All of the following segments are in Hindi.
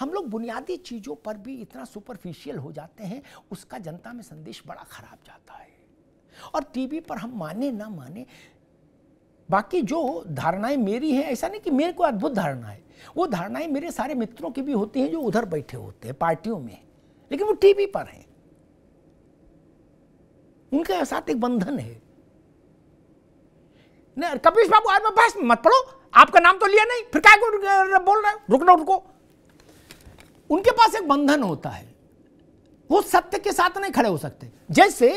हम लोग बुनियादी चीज़ों पर भी इतना सुपरफिशियल हो जाते हैं उसका जनता में संदेश बड़ा खराब जाता है और टीवी पर हम माने ना माने बाकी जो धारणाएं मेरी हैं ऐसा नहीं कि मेरे को अद्भुत धारणा है वो धारणाएं मेरे सारे मित्रों की भी होती हैं जो उधर बैठे होते हैं पार्टियों में लेकिन वो टीवी पर हैं उनके साथ एक बंधन है नहीं बाबू आज मैं बस मत पढ़ो आपका नाम तो लिया नहीं फिर क्या बोल रहे हो रुकना रुको उनके पास एक बंधन होता है वो सत्य के साथ नहीं खड़े हो सकते जैसे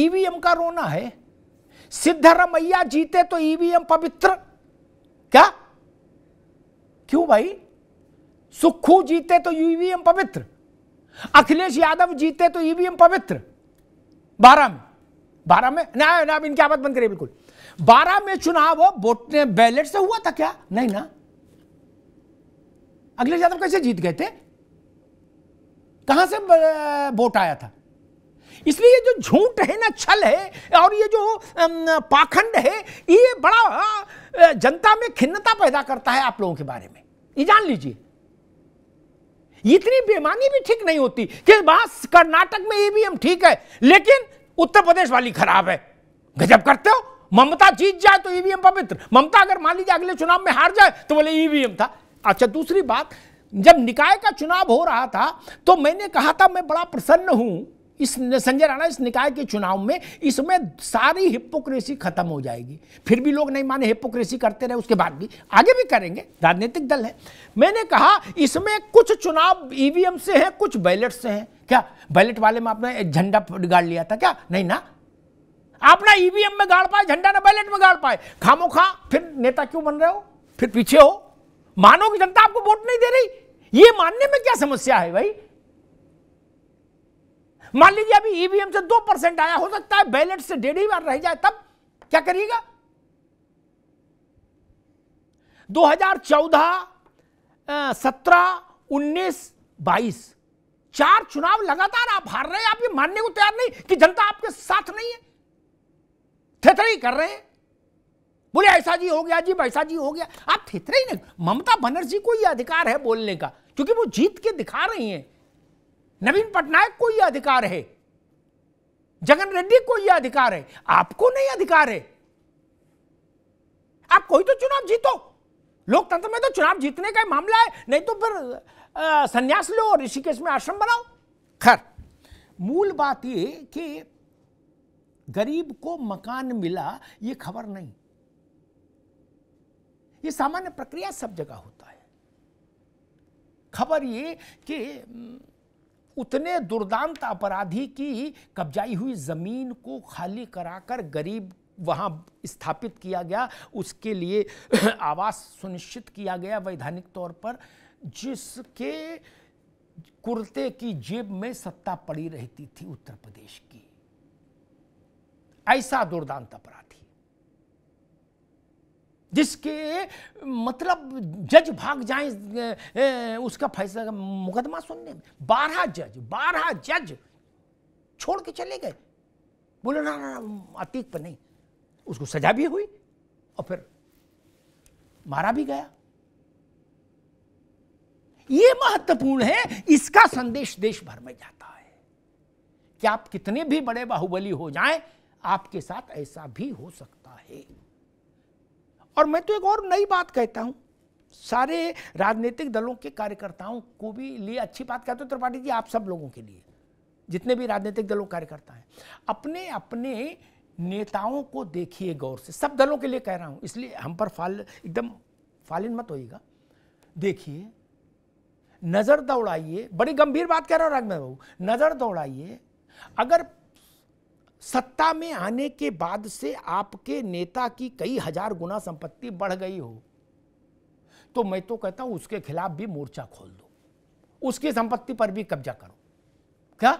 ईवीएम का रोना है सिद्धरमैया जीते तो ईवीएम पवित्र क्या क्यों भाई सुखू जीते तो ईवीएम पवित्र अखिलेश यादव जीते तो ईवीएम पवित्र बारह में बारह में ना ना इनकी आवाज बंद करिए बिल्कुल बारह में चुनाव वोट बैलेट से हुआ था क्या नहीं ना अखिलेश यादव कैसे जीत गए थे कहां से वोट आया था इसलिए ये जो झूठ है ना छल है और ये जो पाखंड है ये बड़ा जनता में खिन्नता पैदा करता है आप लोगों के बारे में ये जान लीजिए इतनी बेमानी भी ठीक नहीं होती कि बस कर्नाटक में ये भी हम ठीक है लेकिन उत्तर प्रदेश वाली खराब है गजब करते हो ममता जीत जाए तो ईवीएम पवित्र ममता अगर मान लीजिए अगले चुनाव में हार जाए तो बोले ईवीएम था अच्छा दूसरी बात जब निकाय का चुनाव हो रहा था तो मैंने कहा था मैं बड़ा प्रसन्न हूं इस संजय राणा इस निकाय के चुनाव में इसमें सारी हिपोक्रेसी खत्म हो जाएगी फिर भी लोग नहीं माने हिपोक्रेसी करते रहे उसके बाद भी आगे भी करेंगे राजनीतिक दल है मैंने कहा इसमें कुछ चुनाव ईवीएम e से हैं कुछ बैलेट से हैं क्या बैलेट वाले में आपने झंडा गाड़ लिया था क्या नहीं ना आप ना ईवीएम e में गाड़ पाए झंडा ना बैलेट में गाड़ पाए खामो खा फिर नेता क्यों बन रहे हो फिर पीछे हो मानो कि जनता आपको वोट नहीं दे रही ये मानने में क्या समस्या है भाई मान लीजिए अभी ईवीएम e से दो परसेंट आया हो सकता है बैलेट से डेढ़ ही बार रह जाए तब क्या करिएगा 2014 सत्रह उन्नीस बाईस चार चुनाव लगातार आप हार रहे हैं आप ये मानने को तैयार नहीं कि जनता आपके साथ नहीं है थेथड़ी कर रहे हैं बोले ऐसा जी हो गया जी वैसा जी हो गया आप थितरे ही नहीं ममता बनर्जी को यह अधिकार है बोलने का क्योंकि वो जीत के दिखा रही हैं नवीन पटनायक को यह अधिकार है जगन रेड्डी को यह अधिकार है आपको नहीं अधिकार है आप कोई तो चुनाव जीतो लोकतंत्र में तो चुनाव जीतने का मामला है नहीं तो फिर संन्यास लो और ऋषिकेश में आश्रम बनाओ खैर मूल बात ये कि गरीब को मकान मिला ये खबर नहीं ये सामान्य प्रक्रिया सब जगह होता है खबर ये कि उतने दुर्दांत अपराधी की कब्जाई हुई जमीन को खाली कराकर गरीब वहां स्थापित किया गया उसके लिए आवास सुनिश्चित किया गया वैधानिक तौर पर जिसके कुर्ते की जेब में सत्ता पड़ी रहती थी उत्तर प्रदेश की ऐसा दुर्दांत अपराधी जिसके मतलब जज भाग जाए उसका फैसला मुकदमा सुनने में बारह जज बारह जज छोड़ के चले गए बोले ना ना, अतीक पर नहीं उसको सजा भी हुई और फिर मारा भी गया ये महत्वपूर्ण है इसका संदेश देश भर में जाता है कि आप कितने भी बड़े बाहुबली हो जाएं आपके साथ ऐसा भी हो सकता है और मैं तो एक और नई बात कहता हूं सारे राजनीतिक दलों के कार्यकर्ताओं को भी लिए अच्छी बात कहते हो त्रिपाठी जी आप सब लोगों के लिए जितने भी राजनीतिक दलों कार्यकर्ता हैं अपने अपने नेताओं को देखिए गौर से सब दलों के लिए कह रहा हूं इसलिए हम पर फाल एकदम फालिन मत होइएगा देखिए नज़र दौड़ाइए बड़ी गंभीर बात कह रहा हूं राघवेंद्र बाबू नज़र दौड़ाइए अगर सत्ता में आने के बाद से आपके नेता की कई हजार गुना संपत्ति बढ़ गई हो तो मैं तो कहता हूं उसके खिलाफ भी मोर्चा खोल दो उसकी संपत्ति पर भी कब्जा करो क्या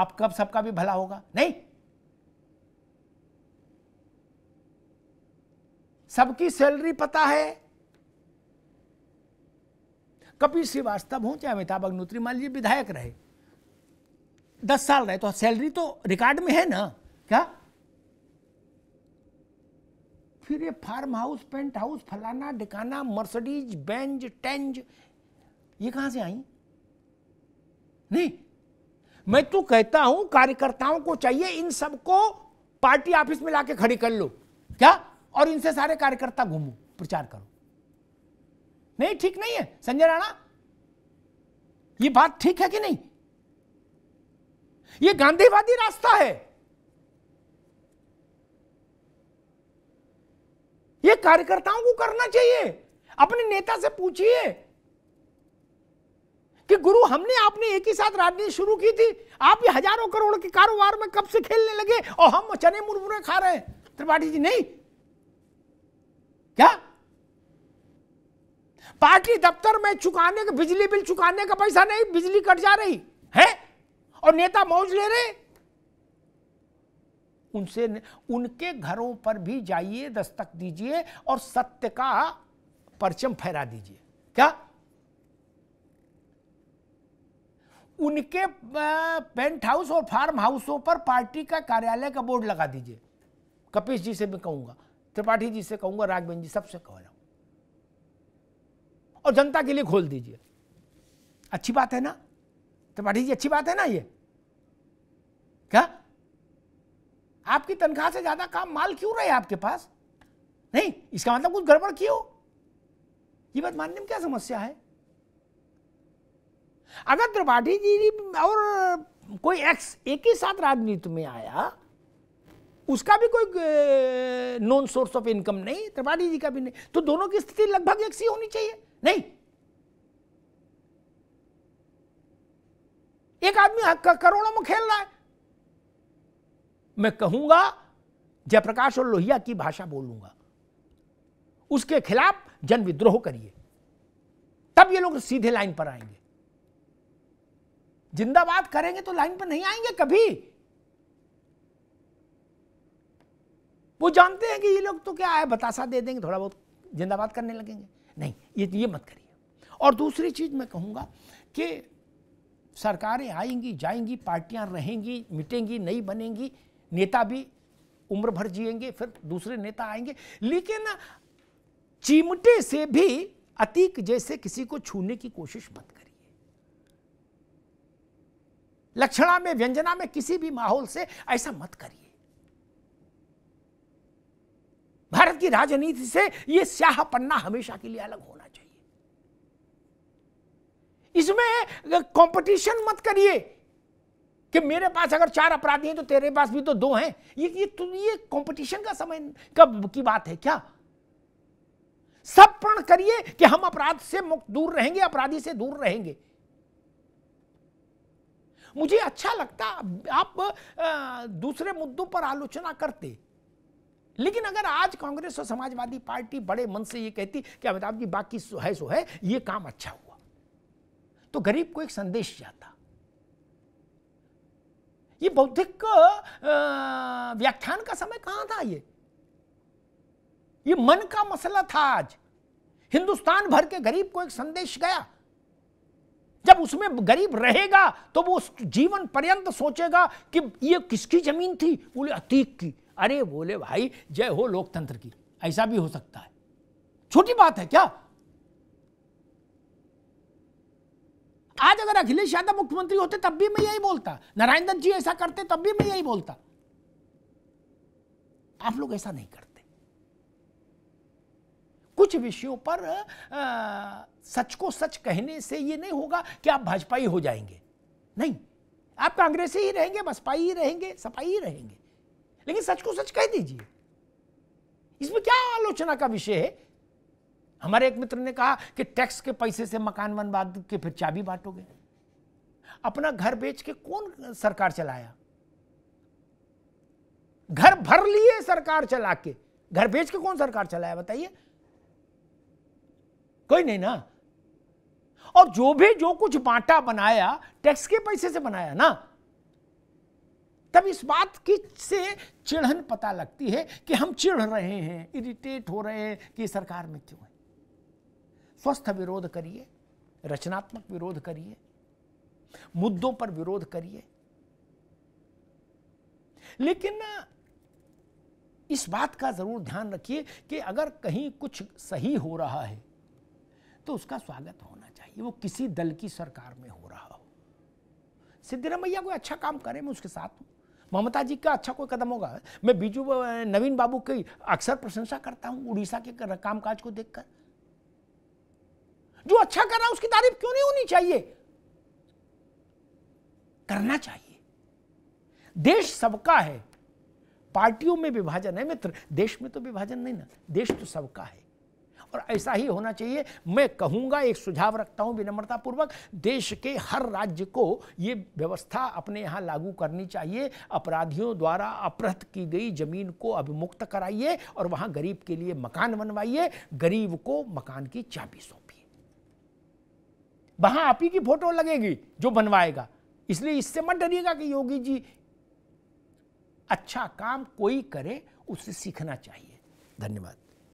आप कब सबका भी भला होगा नहीं सबकी सैलरी पता है कपिल श्रीवास्तव हो चाहे अमिताभ अग्नोत्री मान लीजिए विधायक रहे दस साल रहे तो सैलरी तो रिकॉर्ड में है ना क्या फिर ये फार्म हाउस पेंट हाउस फलाना डिकाना मर्सडीज बेंज टेंज ये कहां से आई नहीं मैं तो कहता हूं कार्यकर्ताओं को चाहिए इन सबको पार्टी ऑफिस में लाके खड़ी कर लो क्या और इनसे सारे कार्यकर्ता घूमो प्रचार करो नहीं ठीक नहीं है संजय राणा ये बात ठीक है कि नहीं ये गांधीवादी रास्ता है यह कार्यकर्ताओं को करना चाहिए अपने नेता से पूछिए कि गुरु हमने आपने एक ही साथ राजनीति शुरू की थी आप ये हजारों करोड़ के कारोबार में कब से खेलने लगे और हम चने मुरमुरे खा रहे हैं त्रिपाठी जी नहीं क्या पार्टी दफ्तर में चुकाने का बिजली बिल चुकाने का पैसा नहीं बिजली कट जा रही है और नेता मौज ले रहे उनसे उनके घरों पर भी जाइए दस्तक दीजिए और सत्य का परचम फहरा दीजिए क्या उनके पेंट हाउस और फार्म हाउसों पर पार्टी का कार्यालय का बोर्ड लगा दीजिए कपिश जी से मैं कहूंगा त्रिपाठी जी से कहूंगा राघवेंद्र जी सबसे कह रहा और जनता के लिए खोल दीजिए अच्छी बात है ना त्रिपाठी जी अच्छी बात है ना ये क्या आपकी तनख्वाह से ज्यादा काम माल क्यों रहे आपके पास नहीं इसका मतलब कुछ गड़बड़ क्यों ये बात मानने में क्या समस्या है अगर त्रिपाठी जी और कोई एक्स एक ही साथ राजनीति में आया उसका भी कोई नॉन सोर्स ऑफ इनकम नहीं त्रिपाठी जी का भी नहीं तो दोनों की स्थिति लगभग एक सी होनी चाहिए नहीं एक आदमी करोड़ों में खेल रहा है मैं कहूंगा जयप्रकाश और लोहिया की भाषा बोलूंगा उसके खिलाफ जन विद्रोह करिए तब ये लोग सीधे लाइन पर आएंगे जिंदाबाद करेंगे तो लाइन पर नहीं आएंगे कभी वो जानते हैं कि ये लोग तो क्या है बतासा दे देंगे थोड़ा बहुत जिंदाबाद करने लगेंगे नहीं ये ये मत करिए और दूसरी चीज मैं कहूंगा कि सरकारें आएंगी जाएंगी पार्टियां रहेंगी मिटेंगी नई बनेंगी नेता भी उम्र भर जिएंगे फिर दूसरे नेता आएंगे लेकिन चिमटे से भी अतीक जैसे किसी को छूने की कोशिश मत करिए लक्षणा में व्यंजना में किसी भी माहौल से ऐसा मत करिए भारत की राजनीति से यह स्याह पन्ना हमेशा के लिए अलग होना चाहिए इसमें कंपटीशन मत करिए कि मेरे पास अगर चार अपराधी हैं तो तेरे पास भी तो दो हैं ये ये तो ये कंपटीशन का समय कब की बात है क्या सब प्रण करिए कि हम अपराध से मुक्त दूर रहेंगे अपराधी से दूर रहेंगे मुझे अच्छा लगता आप आ, दूसरे मुद्दों पर आलोचना करते लेकिन अगर आज कांग्रेस और समाजवादी पार्टी बड़े मन से ये कहती कि अमिताभ जी बाकी सो है सो है ये काम अच्छा हुआ तो गरीब को एक संदेश जाता ये बौद्धिक व्याख्यान का समय कहां था ये ये मन का मसला था आज हिंदुस्तान भर के गरीब को एक संदेश गया जब उसमें गरीब रहेगा तो वो उस जीवन पर्यंत सोचेगा कि ये किसकी जमीन थी बोले अतीक की अरे बोले भाई जय हो लोकतंत्र की ऐसा भी हो सकता है छोटी बात है क्या आज अगर अखिलेश यादव मुख्यमंत्री होते तब भी मैं यही बोलता नारायण जी ऐसा करते तब भी मैं यही बोलता आप लोग ऐसा नहीं करते कुछ विषयों पर आ, सच को सच कहने से ये नहीं होगा कि आप भाजपाई हो जाएंगे नहीं आप कांग्रेस ही रहेंगे बसपाई ही रहेंगे सपाई ही रहेंगे लेकिन सच को सच कह दीजिए इसमें क्या आलोचना का विषय है हमारे एक मित्र ने कहा कि टैक्स के पैसे से मकान बनवा के फिर चाबी बांटोगे अपना घर बेच के कौन सरकार चलाया घर भर लिए सरकार चला के घर बेच के कौन सरकार चलाया बताइए कोई नहीं ना और जो भी जो कुछ बांटा बनाया टैक्स के पैसे से बनाया ना तब इस बात की से चिढ़न पता लगती है कि हम चिढ़ रहे हैं इरिटेट हो रहे हैं कि सरकार में क्यों है स्वस्थ विरोध करिए रचनात्मक विरोध करिए मुद्दों पर विरोध करिए लेकिन इस बात का जरूर ध्यान रखिए कि अगर कहीं कुछ सही हो रहा है तो उसका स्वागत होना चाहिए वो किसी दल की सरकार में हो रहा हो सिद्धरमैया कोई अच्छा काम करे मैं उसके साथ हूं ममता जी का अच्छा कोई कदम होगा मैं बीजू नवीन बाबू की अक्सर प्रशंसा करता हूँ उड़ीसा के कामकाज को देखकर जो अच्छा कर रहा है उसकी तारीफ क्यों नहीं होनी चाहिए करना चाहिए देश सबका है पार्टियों में विभाजन है मित्र देश में तो विभाजन नहीं ना देश तो सबका है और ऐसा ही होना चाहिए मैं कहूंगा एक सुझाव रखता हूं विनम्रतापूर्वक देश के हर राज्य को ये व्यवस्था अपने यहां लागू करनी चाहिए अपराधियों द्वारा अपहृत की गई जमीन को अभिमुक्त कराइए और वहां गरीब के लिए मकान बनवाइए गरीब को मकान की चाबी सौंप वहां आप ही की फोटो लगेगी जो बनवाएगा इसलिए इससे मत डरिएगा कि योगी जी अच्छा काम कोई करे उससे सीखना चाहिए धन्यवाद